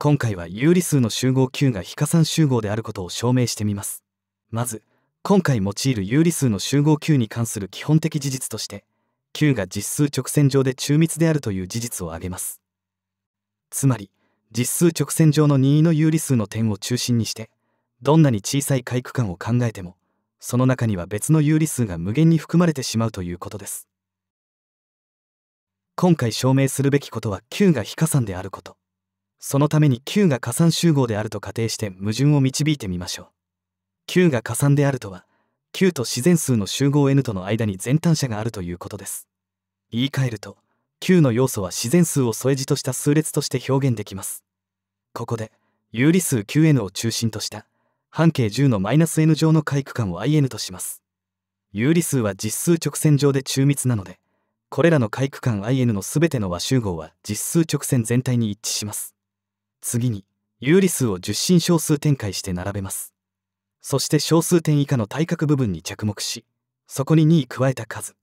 今回は有理数の集合 Q が非加算集合であることを証明してみます。まず、今回用いる有理数の集合 Q に関する基本的事実として、Q が実数直線上で中密であるという事実を挙げます。つまり、実数直線上の任意の有理数の点を中心にして、どんなに小さい回区間を考えても、その中には別の有理数が無限に含まれてしまうということです。今回証明するべきことは Q が非加算であること。そのために Q が加算集合であると仮定して矛盾を導いてみましょう。Q が加算であるとは Q と自然数の集合 N との間に全単者があるということです。言い換えると Q の要素は自然数を添え字とした数列として表現できます。ここで有理数 QN を中心とした半径10のマイナス N 乗の回区間を IN とします。有理数は実数直線上で中密なのでこれらの回区間 IN のすべての和集合は実数直線全体に一致します。次に有理数を十進小数展開して並べますそして小数点以下の対角部分に着目しそこに2加えた数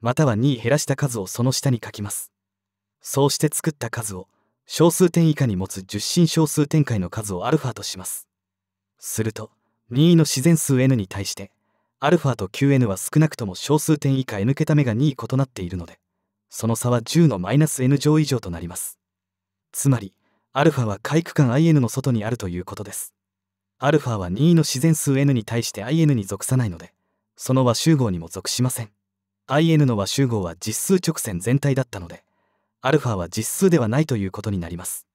または2減らした数をその下に書きますそうして作った数を小数点以下に持つ十進小数展開の数をアルファとしますすると任位の自然数 n に対してアルファと qn は少なくとも小数点以下 n 桁目が2異なっているのでその差は10のマイナス n 乗以上となりますつまりアルファは回区間 IN の外にあるということです。アルファは任意の自然数 N に対して IN に属さないので、その和集合にも属しません。IN の和集合は実数直線全体だったので、アルファは実数ではないということになります。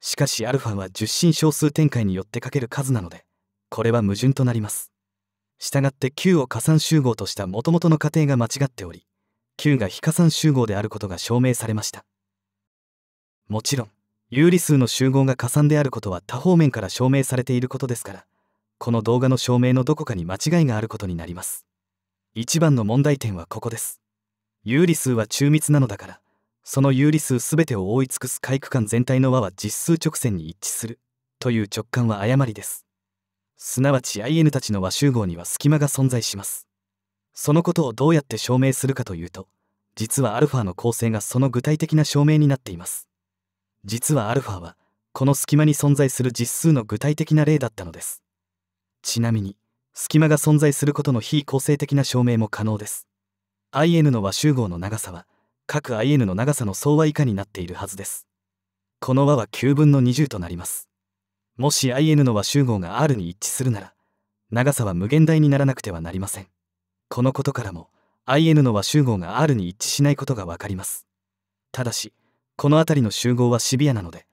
しかしアルファは10進小数展開によってかける数なので、これは矛盾となります。したがって Q を加算集合とした元々の仮定が間違っており、Q が非加算集合であることが証明されました。もちろん、有理数の集合が加算であることは多方面から証明されていることですからこの動画の証明のどこかに間違いがあることになります一番の問題点はここです有理数は中密なのだからその有理数全てを覆い尽くす回区間全体の和は実数直線に一致するという直感は誤りですすなわち IN たちの和集合には隙間が存在しますそのことをどうやって証明するかというと実は α の構成がその具体的な証明になっています実は α はこの隙間に存在する実数の具体的な例だったのですちなみに隙間が存在することの非構成的な証明も可能です IN の和集合の長さは各 IN の長さの総和以下になっているはずですこの和は9分の20となりますもし IN の和集合が R に一致するなら長さは無限大にならなくてはなりませんこのことからも IN の和集合が R に一致しないことがわかりますただしこの辺りの集合はシビアなので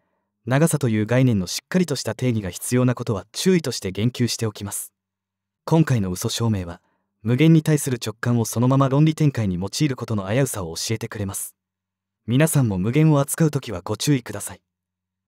長さという概念のしっかりとした定義が必要なことは注意として言及しておきます今回の嘘証明は無限に対する直感をそのまま論理展開に用いることの危うさを教えてくれます皆さんも無限を扱う時はご注意ください